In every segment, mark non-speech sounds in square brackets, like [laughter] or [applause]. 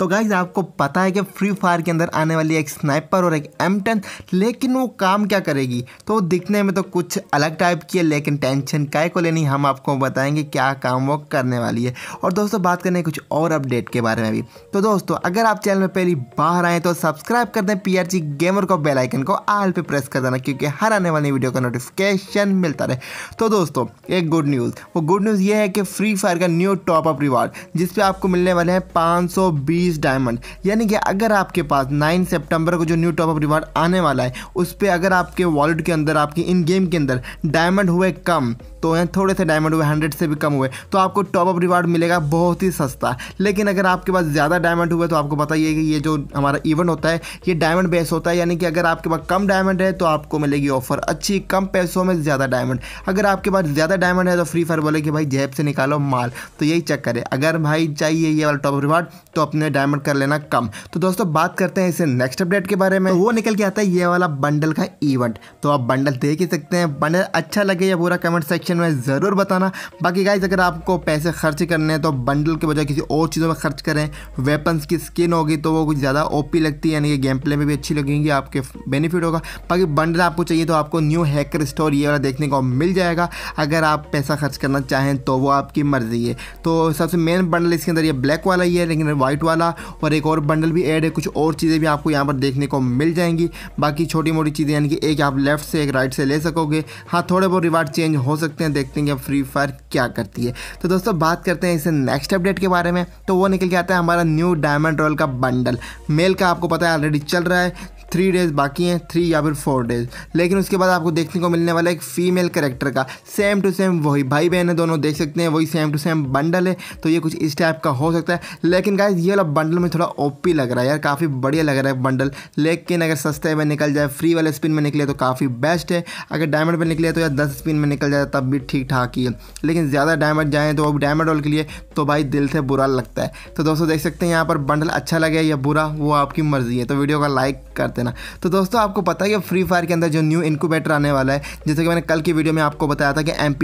तो गाइज आपको पता है कि फ्री फायर के अंदर आने वाली एक स्नाइपर और एक एम टेन लेकिन वो काम क्या करेगी तो दिखने में तो कुछ अलग टाइप की है लेकिन टेंशन काय को लेनी हम आपको बताएंगे क्या काम वो करने वाली है और दोस्तों बात करें कुछ और अपडेट के बारे में भी तो दोस्तों अगर आप चैनल में पहली बाहर आएँ तो सब्सक्राइब कर दें पी गेमर को बेलाइकन को आल पर प्रेस कर देना क्योंकि हर आने वाली वीडियो का नोटिफिकेशन मिलता रहे तो दोस्तों एक गुड न्यूज़ वो गुड न्यूज़ ये है कि फ्री फायर का न्यू टॉपअप रिवार्ड जिसपे आपको मिलने वाले हैं पाँच सौ बीस बीस डायमंड यानी कि अगर आपके पास नाइन सेप्टेम्बर को जो न्यू टॉप अप रिवार्ड आने वाला है उस पर अगर आपके वॉलेट के अंदर आपकी इन गेम के अंदर डायमंड हुए कम तो हैं थोड़े से डायमंड हुए हंड्रेड से भी कम हुए तो आपको अप रिवार्ड मिलेगा बहुत ही सस्ता लेकिन अगर आपके पास ज़्यादा डायमंड हुए तो आपको बताइए कि ये जो हमारा इवेंट होता है ये डायमंड बेस होता है यानी कि अगर आपके पास कम डायमंड है तो आपको मिलेगी ऑफर अच्छी कम पैसों में ज़्यादा डायमंड अगर आपके पास ज़्यादा डायमंड है तो फ्री फायर बोले कि भाई जेब से निकालो माल तो यही चक्कर है अगर भाई चाहिए ये वाला टॉप रिवार्ड तो अपने डायमंड कर लेना कम तो दोस्तों बात करते हैं इसे नेक्स्ट अपडेट के बारे में तो वो निकल के आता है ये वाला बंडल का इवेंट तो आप बंडल देख ही सकते हैं बंडल अच्छा लगे या बुरा कमेंट सेक्शन में ज़रूर बताना बाकी गाइज अगर आपको पैसे खर्च करने हैं तो बंडल के बजाय किसी और चीज़ों में खर्च करें वेपन्स की स्किन होगी तो वो कुछ ज़्यादा ओपी लगती है यानी कि गेम प्ले में भी अच्छी लगेंगी आपके बेनिफिट होगा बाकी बंडल आपको चाहिए तो आपको न्यू हैकर स्टोर ये वाला देखने को मिल जाएगा अगर आप पैसा खर्च करना चाहें तो वो आपकी मर्ज़ी है तो सबसे मेन बंडल इसके अंदर ये ब्लैक वाला ही है लेकिन व्हाइट वाला वाला और एक और बंडल भी ऐड है कुछ और चीज़ें भी आपको यहाँ पर देखने को मिल जाएंगी बाकी छोटी मोटी चीज़ें यानी कि एक आप लेफ्ट से एक राइट से ले सकोगे हाँ थोड़े बहुत रिवार्ड चेंज हो सकते हैं देखते हैं कि फ्री फायर क्या करती है तो दोस्तों बात करते हैं इसे नेक्स्ट अपडेट के बारे में तो वो निकल के आता है हमारा न्यू डायमंड रॉयल का बंडल मेल का आपको पता है ऑलरेडी चल रहा है थ्री डेज बाकी हैं थ्री या फिर फोर डेज लेकिन उसके बाद आपको देखने को मिलने वाला एक फीमेल करेक्टर का सेम टू सेम वही भाई बहन है दोनों देख सकते हैं वही सेम टू सेम बंडल है तो ये कुछ इस टाइप का हो सकता है लेकिन गाइज ये वाला बंडल में थोड़ा ओपी लग रहा है यार काफ़ी बढ़िया लग रहा है बंडल लेकिन अगर सस्ते में निकल जाए फ्री वाले स्पिन में निकले तो काफ़ी बेस्ट है अगर डायमंड में निकले तो यार दस स्पिन में निकल जाए तब भी ठीक ठाक ही है लेकिन ज़्यादा डायमंड जाएँ तो डायमंड रोल के लिए तो भाई दिल से बुरा लगता है तो दोस्तों देख सकते हैं यहाँ पर बंडल अच्छा लगे या बुरा वो आपकी मर्ज़ी है तो वीडियो का लाइक कर चाहते ना तो दोस्तों आपको पता है कि फ्री फायर के अंदर जो न्यू इनक्यूबेटर आने वाला है जैसे कि मैंने कल की वीडियो में आपको बताया था कि एम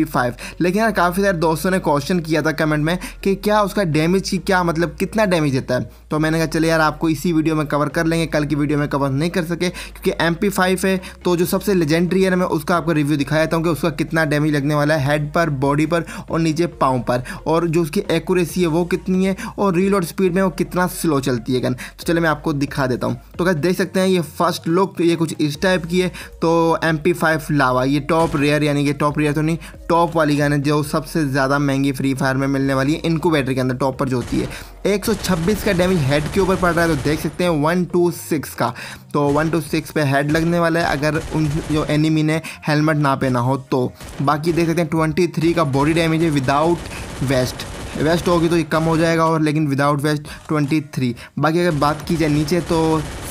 लेकिन यार काफ़ी सारे दोस्तों ने क्वेश्चन किया था कमेंट में कि क्या उसका डैमेज की क्या मतलब कितना डैमेज देता है तो मैंने कहा चले यार आपको इसी वीडियो में कवर कर लेंगे कल की वीडियो में कवर नहीं कर सके क्योंकि एम है तो जो सबसे लेजेंडरी है मैं उसका आपको रिव्यू दिखाया था कि उसका कितना डैमेज लगने वाला है हेड पर बॉडी पर और नीचे पाँव पर और जो उसकी एक्यूरेसी है वो कितनी है और रीलोड स्पीड में वो कितना स्लो चलती है गन तो चले मैं आपको दिखा देता हूँ तो क्या देख सकते हैं ये फर्स्ट लुक तो ये कुछ इस टाइप की है तो एम पी फाइव लावा ये टॉप रेयर यानी कि टॉप रेयर तो नहीं टॉप वाली गन है जो सबसे ज़्यादा महंगी फ्री फायर में मिलने वाली है इनको बैटरी के अंदर टॉप पर जो होती है 126 का डैमेज हेड के ऊपर पड़ रहा है तो देख सकते हैं 126 का तो 126 पे हेड लगने वाला है अगर उन जो एनिमी ने हेलमेट ना पहना हो तो बाकी देख सकते हैं 23 का बॉडी डैमेज है विदाउट वेस्ट वेस्ट होगी तो ये कम हो जाएगा और लेकिन विदाउट वेस्ट 23 बाकी अगर बात की जाए नीचे तो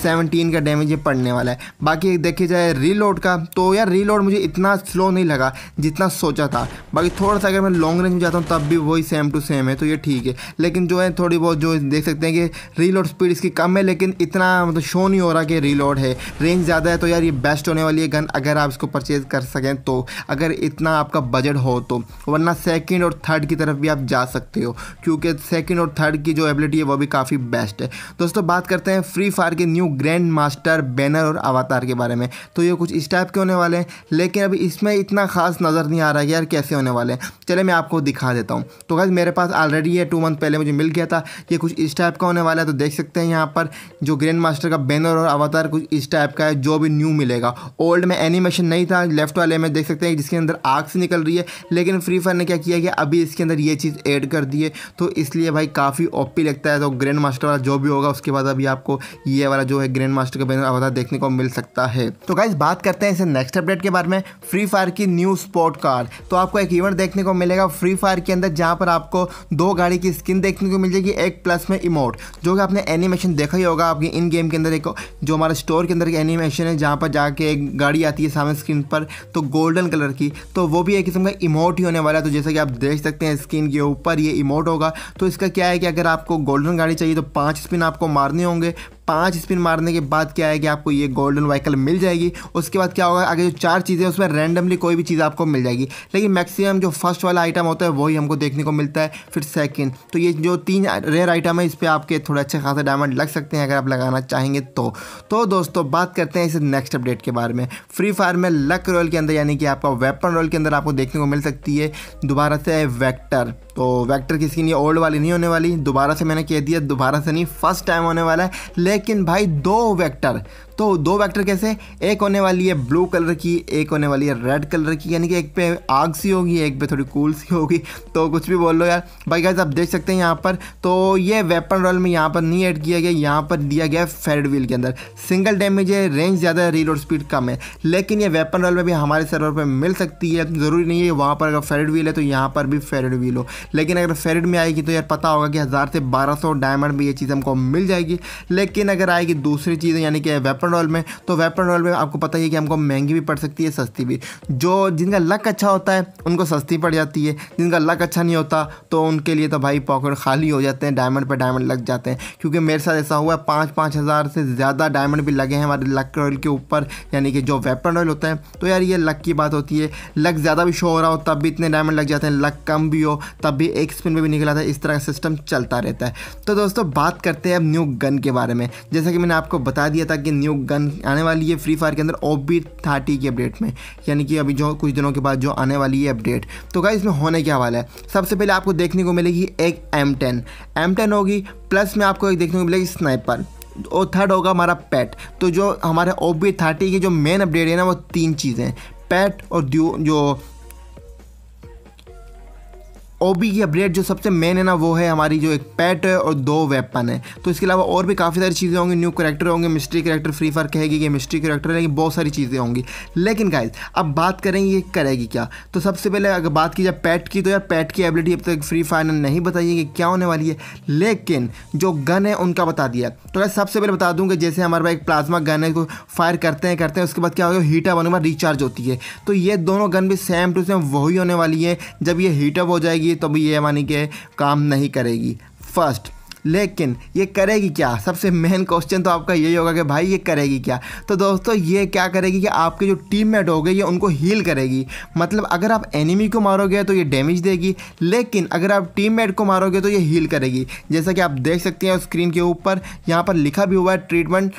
सेवनटीन का डैमेज ये पड़ने वाला है बाकी देखे जाए रीलोड का तो यार रीलोड मुझे इतना स्लो नहीं लगा जितना सोचा था बाकी थोड़ा सा अगर मैं लॉन्ग रेंज में जाता हूँ तब भी वही सेम टू सेम है तो ये ठीक है लेकिन जो है थोड़ी बहुत जो देख सकते हैं कि रीलोड स्पीड इसकी कम है लेकिन इतना मतलब शो नहीं हो रहा कि रीलोड है रेंज ज़्यादा है तो यार ये बेस्ट होने वाली है गन अगर आप इसको परचेज़ कर सकें तो अगर इतना आपका बजट हो तो वरना सेकेंड और थर्ड की तरफ भी आप जा सकते हो क्योंकि सेकेंड और थर्ड की जो एबिलिटी है वो भी काफ़ी बेस्ट है दोस्तों बात करते हैं फ्री फायर के न्यू ग्रैंड मास्टर बैनर और अवतार के बारे में तो ये कुछ इस टाइप के होने वाले हैं लेकिन अभी इसमें इतना खास नज़र नहीं आ रहा है यार कैसे होने वाले हैं चले मैं आपको दिखा देता हूँ तो गैस मेरे पास ऑलरेडी ये टू मंथ पहले मुझे मिल गया था ये कुछ इस टाइप का होने वाला है तो देख सकते हैं यहाँ पर जो ग्रैंड मास्टर का बैनर और अवतार कुछ इस टाइप का है जो भी न्यू मिलेगा ओल्ड में एनिमेशन नहीं था लेफ्ट वाले में देख सकते हैं जिसके अंदर आग से निकल रही है लेकिन फ्री फायर ने क्या किया कि अभी इसके अंदर ये चीज़ ऐड कर दी है तो इसलिए भाई काफ़ी ओपी लगता है तो ग्रैंड मास्टर वाला जो भी होगा उसके बाद अभी आपको ये वाला जो है ग्रैंड मास्टर का बैनर अवतार देखने को मिल सकता है तो गाइज बात करते हैं इसे नेक्स्ट अपडेट के बारे में फ्री फायर की न्यू स्पोर्ट कार तो आपको एक इवेंट देखने को मिलेगा फ्री फायर के अंदर जहाँ पर आपको दो गाड़ी की स्किन देखने को मिल जाएगी एक प्लस में इमोट जो कि आपने एनिमेशन देखा ही होगा आपकी इन गेम के अंदर एक जो हमारे स्टोर के अंदर एक एनिमेशन है जहाँ पर जाके एक गाड़ी आती है सामने स्क्रीन पर तो गोल्डन कलर की तो वो भी एक किस्म का इमोट ही होने वाला है तो जैसा कि आप देख सकते हैं स्क्रीन के ऊपर ये इमोट होगा तो इसका क्या है कि अगर आपको गोल्डन गाड़ी चाहिए तो पाँच स्पिन आपको मारने होंगे पाँच स्पिन मारने के बाद क्या है कि आपको ये गोल्डन वाइकल मिल जाएगी उसके बाद क्या होगा आगे जो चार चीज़ें उसमें रैंडमली कोई भी चीज़ आपको मिल जाएगी लेकिन मैक्सिमम जो फर्स्ट वाला आइटम होता है वही हमको देखने को मिलता है फिर सेकेंड तो ये जो तीन रेयर आइटम है इस पर आपके थोड़े अच्छे खासे डायमंड लग सकते हैं अगर आप लगाना चाहेंगे तो, तो दोस्तों बात करते हैं इस नेक्स्ट अपडेट के बारे में फ्री फायर में लक रोल के अंदर यानी कि आपका वेपन रोल के अंदर आपको देखने को मिल सकती है दोबारा से वैक्टर तो वैक्टर की स्किन ये ओल्ड वाली नहीं होने वाली दोबारा से मैंने कह दिया दोबारा से नहीं फर्स्ट टाइम होने वाला है लेकिन लेकिन भाई दो वेक्टर तो दो वेक्टर कैसे एक होने वाली है ब्लू कलर की एक होने वाली है रेड कलर की यानी कि एक पे आग सी होगी एक पे थोड़ी कूल सी होगी [laughs] तो कुछ भी बोल लो यार भाई गाइज आप देख सकते हैं यहाँ पर तो ये वेपन रोल में यहाँ पर नहीं ऐड किया गया यहाँ पर दिया गया फेड व्हील के अंदर सिंगल डैमेज है रेंज ज़्यादा है रीलोड स्पीड कम है लेकिन ये वेपन रोल में भी हमारे सर्वर पर मिल सकती है ज़रूरी नहीं है वहाँ पर अगर फेरेड व्हील है तो यहाँ पर भी फेरेड व्हील हो लेकिन अगर फेरेड में आएगी तो यार पता होगा कि हज़ार से बारह डायमंड में ये चीज़ हमको मिल जाएगी लेकिन अगर आएगी दूसरी चीज यानी कि वेपन वेपन रॉयल में तो वेपन रॉयल में आपको पता ही है कि हमको महंगी भी पड़ सकती है सस्ती भी जो जिनका लक अच्छा होता है उनको सस्ती पड़ जाती है जिनका लक अच्छा नहीं होता तो उनके लिए तो भाई पॉकेट खाली हो जाते हैं डायमंड पर डायमंड लग जाते हैं क्योंकि मेरे साथ ऐसा हुआ है पाँच पाँच हज़ार से ज़्यादा डायमंड भी लगे हैं हमारे लक रॉयल के ऊपर यानी कि जो वेपन रॉयल होता है तो यार ये लक की बात होती है लक ज़्यादा भी शो हो रहा हो तब भी इतने डायमंड लग जाते हैं लक कम भी हो तब भी एक स्पिन में भी निकला था इस तरह का सिस्टम चलता रहता है तो दोस्तों बात करते हैं अब न्यू गन के बारे में जैसा कि मैंने आपको बता दिया था कि न्यू गन आने वाली है फ्री फायर के अंदर ओ बी थर्टी की अपडेट में यानी कि अभी जो कुछ दिनों के बाद जो आने वाली है अपडेट तो गाइज इसमें होने क्या वाला है सबसे पहले आपको देखने को मिलेगी एक एम टेन एम टेन होगी प्लस में आपको एक देखने को मिलेगी स्नाइपर और थर्ड होगा हमारा पैट तो जो हमारे ओ बी थर्टी की जो मेन अपडेट है ना वो तीन चीज़ें पैट और जो ओबी की अपडेट जो सबसे मेन है ना वो है हमारी जो एक पैट है और दो वेपन है तो इसके अलावा और भी काफ़ी सारी चीज़ें होंगी न्यू करेक्टर होंगे मिस्ट्री करेक्टर फ्री फायर कहेगी कि मिस्ट्री करेक्टर है बहुत सारी चीज़ें होंगी लेकिन गाइज अब बात करें ये करेगी क्या तो सबसे पहले अगर बात की जाए पैट की तो यार पैट की एबिलिटी अब तक फ्री फायर ने नहीं बताइए कि क्या होने वाली है लेकिन जो गन है उनका बता दिया तो यार सबसे पहले बता दूँ कि जैसे हमारे पास एक प्लाज्मा गन है फायर तो करते हैं करते हैं उसके बाद क्या होगा हीटर बनूंगा होने के बाद रिचार्ज होती है तो ये दोनों गन भी सेम टू सेम वही होने वाली है जब ये हीटअप हो जाएगी चाहिए तो भी ये मानी के काम नहीं करेगी फर्स्ट लेकिन ये करेगी क्या सबसे मेन क्वेश्चन तो आपका यही होगा कि भाई ये करेगी क्या तो दोस्तों ये क्या करेगी कि आपके जो टीम मेट हो गए ये उनको हील करेगी मतलब अगर आप एनिमी को मारोगे तो ये डैमेज देगी लेकिन अगर आप टीम मेट को मारोगे तो ये हील करेगी जैसा कि आप देख सकते हैं स्क्रीन के ऊपर यहाँ पर लिखा भी हुआ है ट्रीटमेंट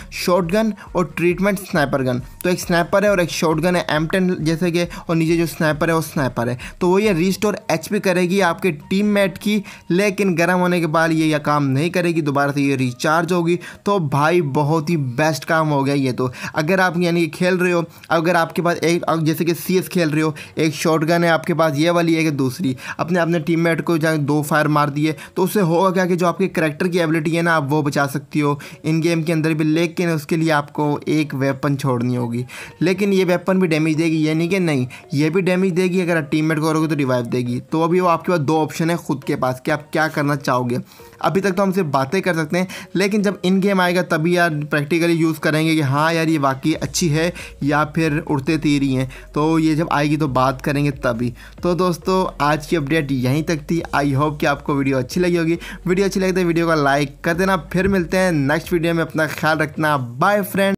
गन और ट्रीटमेंट स्नाइपर गन तो एक स्नाइपर है और एक गन है एम जैसे कि और नीचे जो स्नाइपर है वो स्नाइपर है तो वो ये रिस्टोर एच करेगी आपके टीम की लेकिन गर्म होने के बाद ये यह काम नहीं करेगी दोबारा से ये रिचार्ज होगी तो भाई बहुत ही बेस्ट काम हो गया ये तो अगर आप यानी कि खेल रहे हो अगर आपके पास एक जैसे कि सी खेल रहे हो एक शॉर्ट है आपके पास ये वाली है कि दूसरी अपने अपने टीम को जहाँ दो फायर मार दिए तो उससे होगा क्या कि जो आपके करेक्टर की एबिलिटी है ना आप वो बचा सकती हो इन गेम के अंदर भी लेकिन उसके लिए आपको एक वेपन छोड़नी होगी लेकिन ये वेपन भी डैमेज देगी ये नहीं कि नहीं ये भी डैमेज देगी अगर आप टीम करोगे तो रिवाइव देगी तो अभी वो आपके पास दो ऑप्शन है खुद के पास कि आप क्या करना चाहोगे अभी तक तो हम सिर्फ बातें कर सकते हैं लेकिन जब इन गेम आएगा तभी यार प्रैक्टिकली यूज़ करेंगे कि हाँ यार ये वाकई अच्छी है या फिर उड़ते तीरी हैं तो ये जब आएगी तो बात करेंगे तभी तो दोस्तों आज की अपडेट यहीं तक थी आई होप कि आपको वीडियो अच्छी लगी होगी वीडियो अच्छी लगी तो वीडियो को लाइक कर देना फिर मिलते हैं नेक्स्ट वीडियो में अपना ख्याल रखना बाय फ्रेंड